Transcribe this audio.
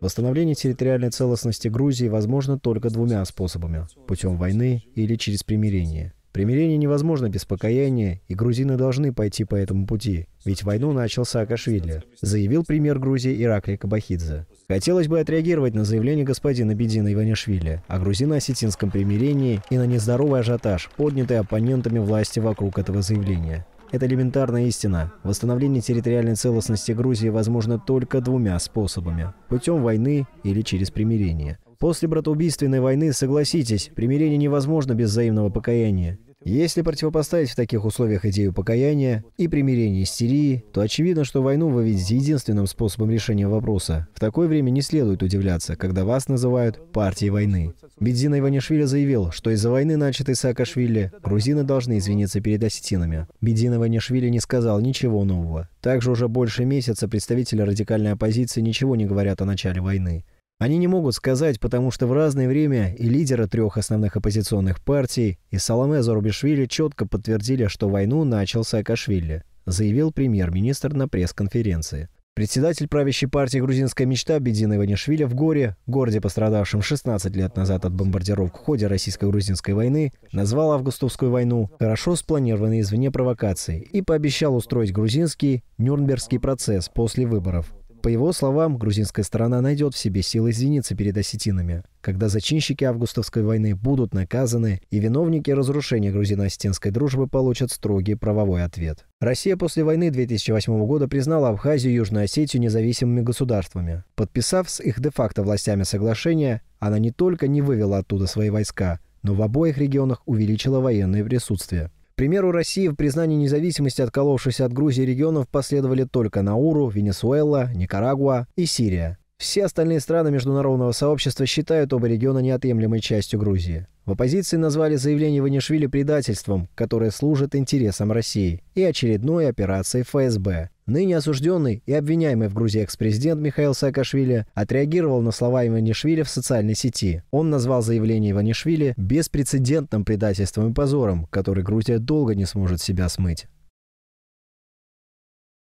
Восстановление территориальной целостности Грузии возможно только двумя способами – путем войны или через примирение. Примирение невозможно без покаяния, и грузины должны пойти по этому пути, ведь войну начал Саакашвили, заявил премьер Грузии Иракли Кабахидзе. Хотелось бы отреагировать на заявление господина Бедина Иванишвили о грузино-осетинском примирении и на нездоровый ажиотаж, поднятый оппонентами власти вокруг этого заявления. Это элементарная истина. Восстановление территориальной целостности Грузии возможно только двумя способами. Путем войны или через примирение. После братоубийственной войны, согласитесь, примирение невозможно без взаимного покаяния. Если противопоставить в таких условиях идею покаяния и примирения с Сирией, то очевидно, что войну вы видите единственным способом решения вопроса. В такое время не следует удивляться, когда вас называют «партией войны». Бедзина Иванишвили заявил, что из-за войны, начатой Саакашвили, грузины должны извиниться перед осетинами. Бедзина Иванишвили не сказал ничего нового. Также уже больше месяца представители радикальной оппозиции ничего не говорят о начале войны. Они не могут сказать, потому что в разное время и лидеры трех основных оппозиционных партий, и Саламе Зарубишвили четко подтвердили, что войну начал Саакашвили, заявил премьер-министр на пресс-конференции. Председатель правящей партии «Грузинская мечта» Бедина Иванишвили в горе, городе, пострадавшем 16 лет назад от бомбардировок в ходе российско-грузинской войны, назвал августовскую войну хорошо спланированной извне провокацией и пообещал устроить грузинский Нюрнбергский процесс после выборов – по его словам, грузинская сторона найдет в себе силы извиниться перед осетинами, когда зачинщики августовской войны будут наказаны и виновники разрушения грузино-осетинской дружбы получат строгий правовой ответ. Россия после войны 2008 года признала Абхазию и Южную Осетию независимыми государствами. Подписав с их де-факто властями соглашение, она не только не вывела оттуда свои войска, но в обоих регионах увеличила военное присутствие – примеру России в признании независимости отколовшихся от Грузии регионов последовали только Науру, Венесуэла, Никарагуа и Сирия. Все остальные страны международного сообщества считают оба региона неотъемлемой частью Грузии. В оппозиции назвали заявление Ванишвили предательством, которое служит интересам России, и очередной операцией ФСБ. Ныне осужденный и обвиняемый в Грузии экс-президент Михаил Саакашвили отреагировал на слова Иванишвили в социальной сети. Он назвал заявление Иванишвили беспрецедентным предательством и позором, который Грузия долго не сможет себя смыть.